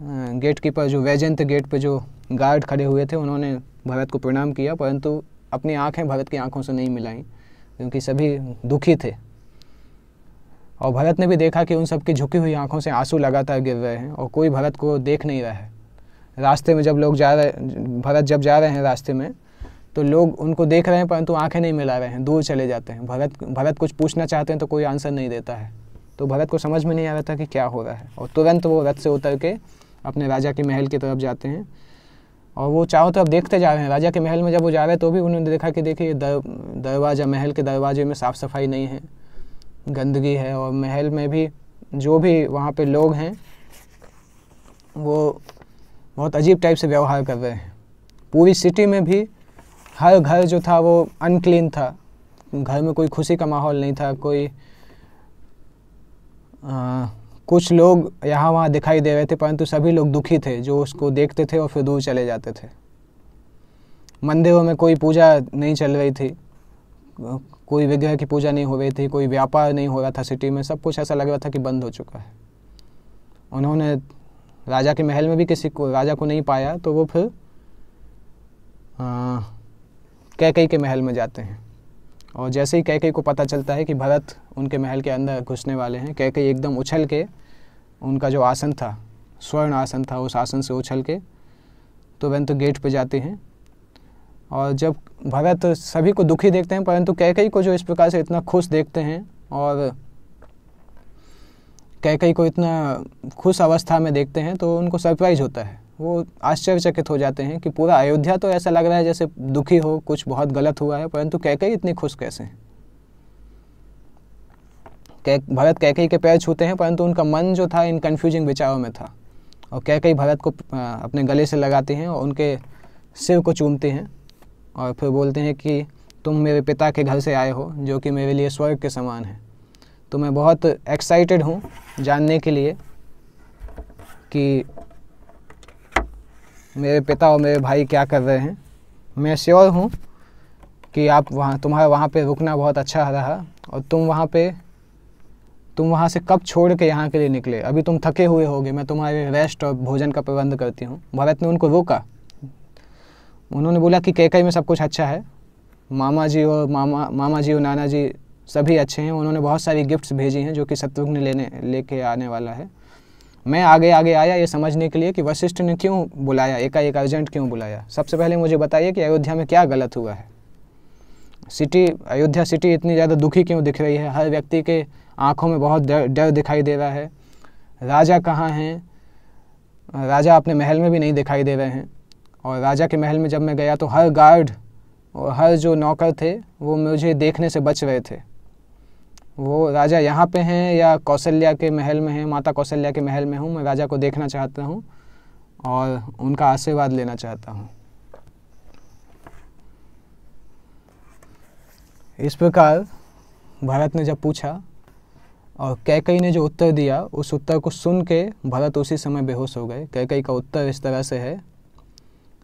गेट कीपर जो वैजयंत गेट पर जो गार्ड खड़े हुए थे उन्होंने भरत को प्रणाम किया परंतु अपनी आँखें भरत की आँखों से नहीं मिलाईं क्योंकि सभी दुखी थे और भरत ने भी देखा कि उन सबकी झुकी हुई आंखों से आंसू लगातार गिर रहे हैं और कोई भरत को देख नहीं रहा है रास्ते में जब लोग जा रहे भरत जब जा रहे हैं रास्ते में तो लोग उनको देख रहे हैं परंतु आंखें नहीं मिला रहे हैं दूर चले जाते हैं भरत भरत कुछ पूछना चाहते हैं तो कोई आंसर नहीं देता है तो भरत को समझ में नहीं आ रहा था कि क्या हो रहा है और तुरंत वो रथ से उतर के अपने राजा के महल की तरफ जाते हैं और वो चाहो तो अब देखते जा रहे हैं राजा के महल में जब वो जा रहे हैं तो भी उन्होंने देखा कि देखिए दर, दरवाज़ा महल के दरवाजे में साफ़ सफाई नहीं है गंदगी है और महल में भी जो भी वहाँ पे लोग हैं वो बहुत अजीब टाइप से व्यवहार कर रहे हैं पूरी सिटी में भी हर घर जो था वो अनक्लीन था घर में कोई खुशी का माहौल नहीं था कोई आ, कुछ लोग यहाँ वहाँ दिखाई दे रहे थे परंतु सभी लोग दुखी थे जो उसको देखते थे और फिर दूर चले जाते थे मंदिरों में कोई पूजा नहीं चल रही थी कोई विग्रह की पूजा नहीं हो रही थी कोई व्यापार नहीं हो रहा था सिटी में सब कुछ ऐसा लग रहा था कि बंद हो चुका है उन्होंने राजा के महल में भी किसी को राजा को नहीं पाया तो वो फिर कैकई के महल में जाते हैं और जैसे ही कैकई को पता चलता है कि भरत उनके महल के अंदर घुसने वाले हैं कैकई एकदम उछल के उनका जो आसन था स्वर्ण आसन था उस आसन से उछल के तो वह तो गेट पे जाते हैं और जब भरत सभी को दुखी देखते हैं परंतु कैकई को जो इस प्रकार से इतना खुश देखते हैं और कैकई को इतना खुश अवस्था में देखते हैं तो उनको सरप्राइज होता है वो आश्चर्यचकित हो जाते हैं कि पूरा अयोध्या तो ऐसा लग रहा है जैसे दुखी हो कुछ बहुत गलत हुआ है परंतु कैकई इतनी खुश कैसे हैं भरत कैकई के पैर छूते हैं परंतु उनका मन जो था इन कन्फ्यूजिंग विचारों में था और कैकई भरत को अपने गले से लगाते हैं और उनके सिर को चूमते हैं और फिर बोलते हैं कि तुम मेरे पिता के घर से आए हो जो कि मेरे लिए स्वर्ग के समान है तो मैं बहुत एक्साइटेड हूँ जानने के लिए कि मेरे पिता और मेरे भाई क्या कर रहे हैं मैं श्योर हूँ कि आप वहाँ तुम्हारा वहाँ पे रुकना बहुत अच्छा रहा और तुम वहाँ पे तुम वहाँ से कब छोड़ के यहाँ के लिए निकले अभी तुम थके हुए होगे मैं तुम्हारे रेस्ट और भोजन का प्रबंध करती हूँ भरत ने उनको रोका उन्होंने बोला कि कैकई में सब कुछ अच्छा है मामा जी और मामा मामा जी और नाना जी सभी अच्छे हैं उन्होंने बहुत सारी गिफ्ट्स भेजी हैं जो कि शत्रुघ्न लेने लेके आने वाला है मैं आगे आगे आया ये समझने के लिए कि वशिष्ठ ने क्यों बुलाया एकाएक अर्जेंट क्यों बुलाया सबसे पहले मुझे बताइए कि अयोध्या में क्या गलत हुआ है सिटी अयोध्या सिटी इतनी ज़्यादा दुखी क्यों दिख रही है हर व्यक्ति के आँखों में बहुत डर डर दिखाई दे रहा है राजा कहाँ हैं राजा अपने महल में भी नहीं दिखाई दे रहे हैं और राजा के महल में जब मैं गया तो हर गार्ड और हर जो नौकर थे वो मुझे देखने से बच रहे थे वो राजा यहाँ पे हैं या कौशल्या के महल में हैं माता कौशल्या के महल में हूँ मैं राजा को देखना चाहता हूँ और उनका आशीर्वाद लेना चाहता हूँ इस प्रकार भरत ने जब पूछा और कैकई ने जो उत्तर दिया उस उत्तर को सुन के भरत उसी समय बेहोश हो गए कैकई का उत्तर इस तरह से है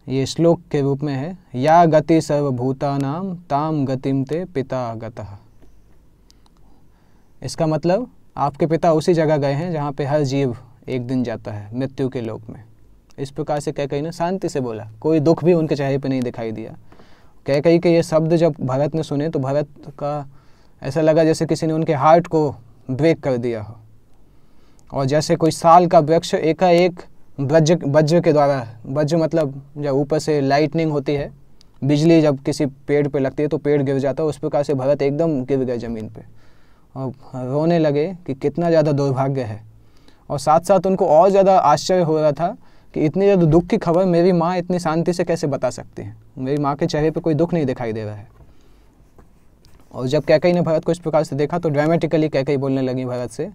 ये श्लोक के रूप में है या गति सर्वभूतानाम ताम गतिम ते पिता गत इसका मतलब आपके पिता उसी जगह गए हैं जहाँ पे हर जीव एक दिन जाता है मृत्यु के लोक में इस प्रकार से कह कही ने शांति से बोला कोई दुख भी उनके चेहरे पे नहीं दिखाई दिया कह कही के ये शब्द जब भरत ने सुने तो भरत का ऐसा लगा जैसे किसी ने उनके हार्ट को ब्रेक कर दिया हो और जैसे कोई साल का वृक्ष एकाएक वज्र वज्र के द्वारा वज्र मतलब जब ऊपर से लाइटनिंग होती है बिजली जब किसी पेड़ पे लगती है तो पेड़ गिर जाता है उस प्रकार से भरत एकदम गिर गए ज़मीन पे और रोने लगे कि कितना ज़्यादा दुर्भाग्य है और साथ साथ उनको और ज़्यादा आश्चर्य हो रहा था कि इतनी ज़्यादा दुख की खबर मेरी माँ इतनी शांति से कैसे बता सकती है मेरी माँ के चेहरे पर कोई दुख नहीं दिखाई दे रहा है और जब कैकई ने भरत को इस प्रकार से देखा तो ड्रामेटिकली कैकई बोलने लगी भरत से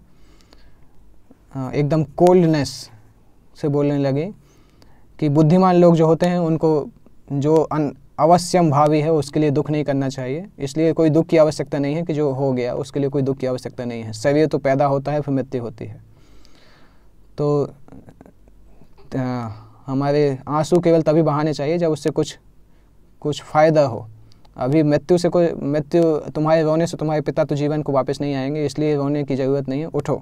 हाँ, एकदम कोल्डनेस से बोलने लगे कि बुद्धिमान लोग जो होते हैं उनको जो अन अवश्यम भावी है उसके लिए दुख नहीं करना चाहिए इसलिए कोई दुख की आवश्यकता नहीं है कि जो हो गया उसके लिए कोई दुख की आवश्यकता नहीं है शरीर तो पैदा होता है फिर मृत्यु होती है तो आ, हमारे आंसू केवल तभी बहाने चाहिए जब उससे कुछ कुछ फ़ायदा हो अभी मृत्यु से कोई मृत्यु तुम्हारे रोने से तुम्हारे पिता तो जीवन को वापस नहीं आएंगे इसलिए रोने की ज़रूरत नहीं है उठो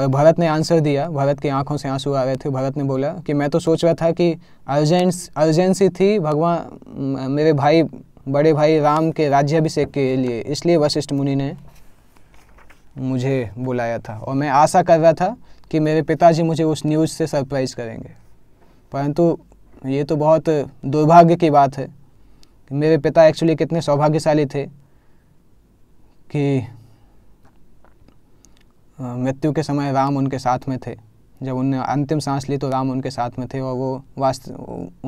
पर भरत ने आंसर दिया भरत की आंखों से आंसू आ रहे थे भरत ने बोला कि मैं तो सोच रहा था कि अर्जेंस अर्जेंसी थी भगवान मेरे भाई बड़े भाई राम के राज्याभिषेक के लिए इसलिए वशिष्ठ मुनि ने मुझे बुलाया था और मैं आशा कर रहा था कि मेरे पिताजी मुझे उस न्यूज़ से सरप्राइज़ करेंगे परंतु ये तो बहुत दुर्भाग्य की बात है मेरे पिता एक्चुअली कितने सौभाग्यशाली थे कि मृत्यु के समय राम उनके साथ में थे जब उनने अंतिम सांस ली तो राम उनके साथ में थे और वो वास्तव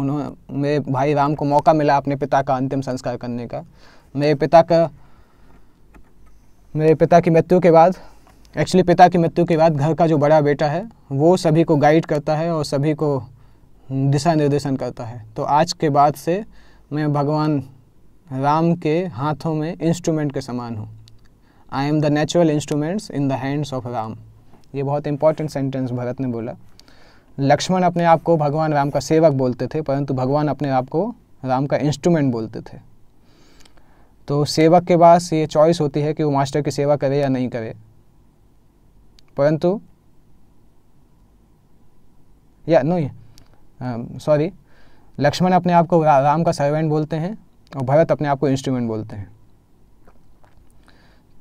उन्होंने मेरे भाई राम को मौका मिला अपने पिता का अंतिम संस्कार करने का मेरे पिता का मेरे पिता की मृत्यु के बाद एक्चुअली पिता की मृत्यु के बाद घर का जो बड़ा बेटा है वो सभी को गाइड करता है और सभी को दिशा निर्देशन करता है तो आज के बाद से मैं भगवान राम के हाथों में इंस्ट्रूमेंट के समान हूँ I am the natural instruments in the hands of Ram ये बहुत इंपॉर्टेंट सेंटेंस भरत ने बोला लक्ष्मण अपने आप को भगवान राम का सेवक बोलते थे परंतु भगवान अपने आप को राम का इंस्ट्रूमेंट बोलते थे तो सेवक के पास ये चॉइस होती है कि वो मास्टर की सेवा करे या नहीं करे परंतु या नो सॉरी um, लक्ष्मण अपने आप को रा, राम का सर्वेंट बोलते हैं और भरत अपने आप को इंस्ट्रूमेंट बोलते हैं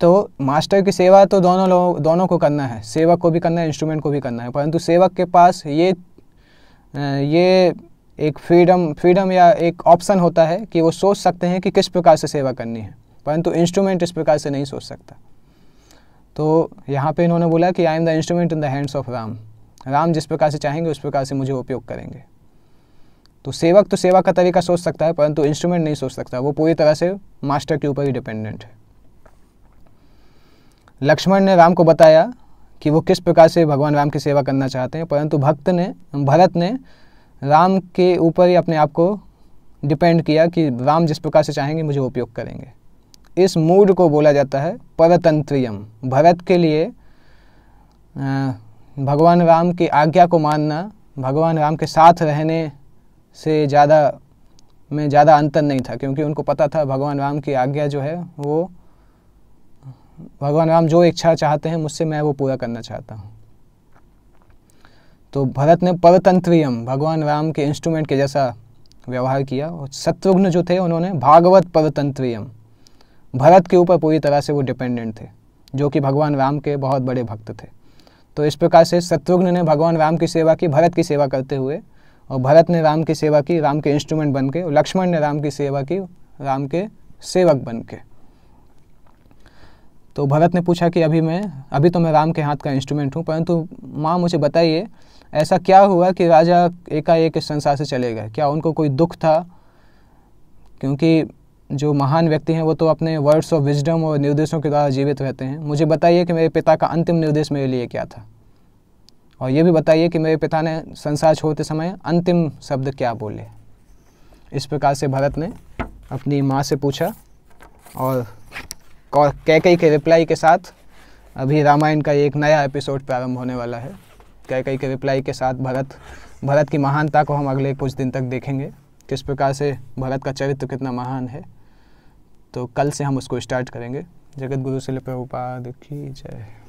तो मास्टर की सेवा तो दोनों लोगों दोनों को करना है सेवक को भी करना है इंस्ट्रूमेंट को भी करना है परंतु सेवक के पास ये ये एक फ्रीडम फ्रीडम या एक ऑप्शन होता है कि वो सोच सकते हैं कि किस प्रकार से सेवा करनी है परंतु इंस्ट्रूमेंट इस प्रकार से नहीं सोच सकता तो यहाँ पे इन्होंने बोला कि I am the instrument in the hands of Ram Ram जिस प्रकार से चाहेंगे उस प्रकार से मुझे उपयोग करेंगे तो सेवक तो सेवा का तरीका सोच सकता है परंतु इंस्ट्रूमेंट नहीं सोच सकता वो पूरी तरह से मास्टर के ऊपर ही डिपेंडेंट है लक्ष्मण ने राम को बताया कि वो किस प्रकार से भगवान राम की सेवा करना चाहते हैं परंतु भक्त ने भरत ने राम के ऊपर ही अपने आप को डिपेंड किया कि राम जिस प्रकार से चाहेंगे मुझे उपयोग करेंगे इस मूड को बोला जाता है परतंत्रियम भरत के लिए भगवान राम की आज्ञा को मानना भगवान राम के साथ रहने से ज़्यादा में ज़्यादा अंतर नहीं था क्योंकि उनको पता था भगवान राम की आज्ञा जो है वो भगवान राम जो इच्छा चाहते हैं मुझसे मैं वो पूरा करना चाहता हूँ तो भरत ने परतंत्रियम भगवान राम के इंस्ट्रूमेंट के जैसा व्यवहार किया और शत्रुघ्न जो थे उन्होंने भागवत परतंत्रियम भरत के ऊपर पूरी तरह से वो डिपेंडेंट थे जो कि भगवान राम के बहुत बड़े भक्त थे तो इस प्रकार से शत्रुघ्न ने भगवान राम की सेवा की भरत की सेवा करते हुए और भरत ने राम की सेवा की राम के इंस्ट्रूमेंट बन के और लक्ष्मण ने राम की सेवा की राम के सेवक बन के तो भरत ने पूछा कि अभी मैं अभी तो मैं राम के हाथ का इंस्ट्रूमेंट हूँ परंतु माँ मुझे बताइए ऐसा क्या हुआ कि राजा एकाएक इस संसार से चले गए क्या उनको कोई दुख था क्योंकि जो महान व्यक्ति हैं वो तो अपने वर्ड्स ऑफ विजडम और निर्देशों के द्वारा जीवित रहते हैं मुझे बताइए कि मेरे पिता का अंतिम निर्देश मेरे लिए क्या था और ये भी बताइए कि मेरे पिता ने संसार छोड़ते समय अंतिम शब्द क्या बोले इस प्रकार से भरत ने अपनी माँ से पूछा और कैकई के रिप्लाई के साथ अभी रामायण का एक नया एपिसोड प्रारंभ होने वाला है कैकई के रिप्लाई के साथ भरत भरत की महानता को हम अगले कुछ दिन तक देखेंगे किस प्रकार से भरत का चरित्र कितना महान है तो कल से हम उसको स्टार्ट करेंगे जगत गुरु शिल प्रभुपाद की जय